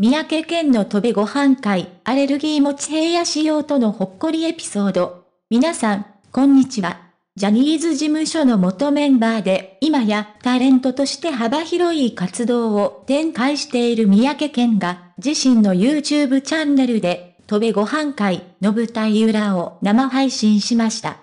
三宅県の飛べご飯会、アレルギー持ち平野仕様とのほっこりエピソード。皆さん、こんにちは。ジャニーズ事務所の元メンバーで、今やタレントとして幅広い活動を展開している三宅健が、自身の YouTube チャンネルで、飛べご飯会の舞台裏を生配信しました。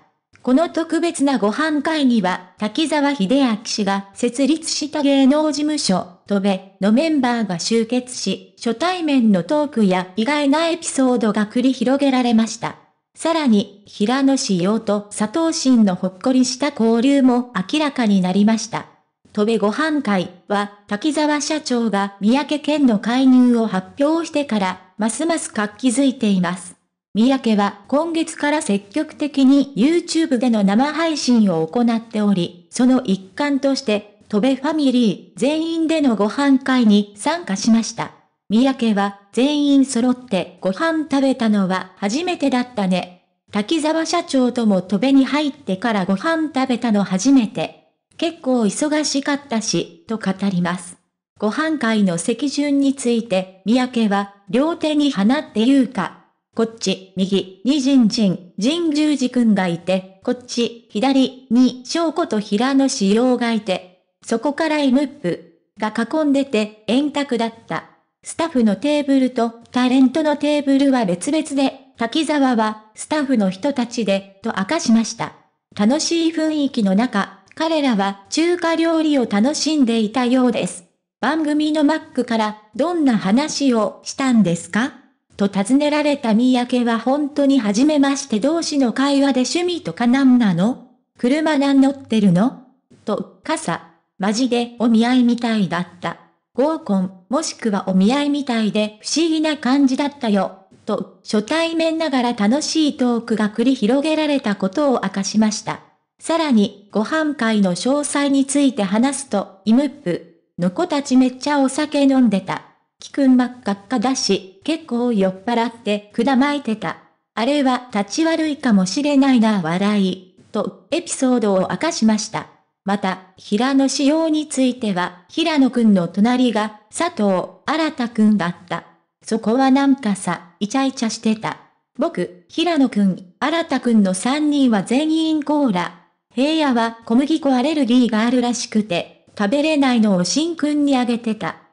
この特別なご飯会には、滝沢秀明氏が設立した芸能事務所、とべのメンバーが集結し、初対面のトークや意外なエピソードが繰り広げられました。さらに、平野志陽と佐藤真のほっこりした交流も明らかになりました。戸部ご飯会は、滝沢社長が三宅県の介入を発表してから、ますます活気づいています。三宅は今月から積極的に YouTube での生配信を行っており、その一環として、戸部ファミリー全員でのご飯会に参加しました。三宅は全員揃ってご飯食べたのは初めてだったね。滝沢社長とも戸部に入ってからご飯食べたの初めて。結構忙しかったし、と語ります。ご飯会の席順について、三宅は両手に放って言うか、こっち、右、にじんじん、ゅうじくんがいて、こっち、左、に、うこと平野志陽がいて、そこからムップが囲んでて、円卓だった。スタッフのテーブルとタレントのテーブルは別々で、滝沢はスタッフの人たちで、と明かしました。楽しい雰囲気の中、彼らは中華料理を楽しんでいたようです。番組のマックからどんな話をしたんですかと尋ねられた三宅は本当に初めまして同士の会話で趣味とか何なの車何乗ってるのと、傘。マジでお見合いみたいだった。合コン、もしくはお見合いみたいで不思議な感じだったよ。と、初対面ながら楽しいトークが繰り広げられたことを明かしました。さらに、ご飯会の詳細について話すと、イムップ、の子たちめっちゃお酒飲んでた。気くん真っ赤っかだし、結構酔っ払ってくだまいてた。あれは立ち悪いかもしれないな笑い、とエピソードを明かしました。また、平野仕様については、平野くんの隣が、佐藤新くんだった。そこはなんかさ、イチャイチャしてた。僕、平野くん、新くんの3人は全員コーラ。平野は小麦粉アレルギーがあるらしくて、食べれないのをしんくんにあげてた。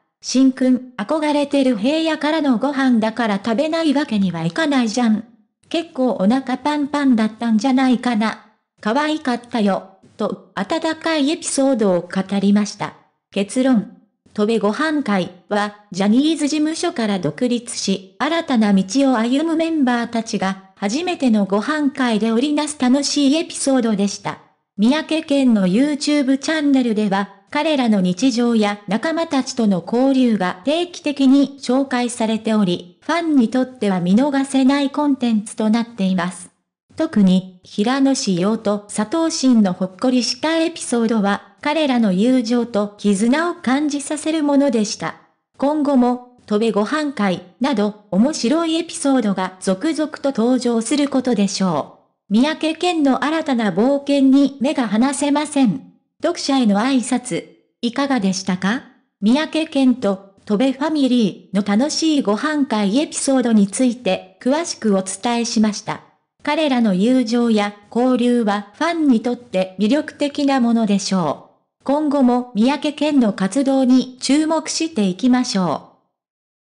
んくん、憧れてる平野からのご飯だから食べないわけにはいかないじゃん。結構お腹パンパンだったんじゃないかな。可愛かったよ、と、温かいエピソードを語りました。結論。飛べご飯会は、ジャニーズ事務所から独立し、新たな道を歩むメンバーたちが、初めてのご飯会で織りなす楽しいエピソードでした。三宅県の YouTube チャンネルでは、彼らの日常や仲間たちとの交流が定期的に紹介されており、ファンにとっては見逃せないコンテンツとなっています。特に、平野志陽と佐藤真のほっこりしたエピソードは、彼らの友情と絆を感じさせるものでした。今後も、飛べご飯会など面白いエピソードが続々と登場することでしょう。三宅健の新たな冒険に目が離せません。読者への挨拶、いかがでしたか三宅健と、戸部ファミリーの楽しいご飯会エピソードについて詳しくお伝えしました。彼らの友情や交流はファンにとって魅力的なものでしょう。今後も三宅健の活動に注目していきましょう。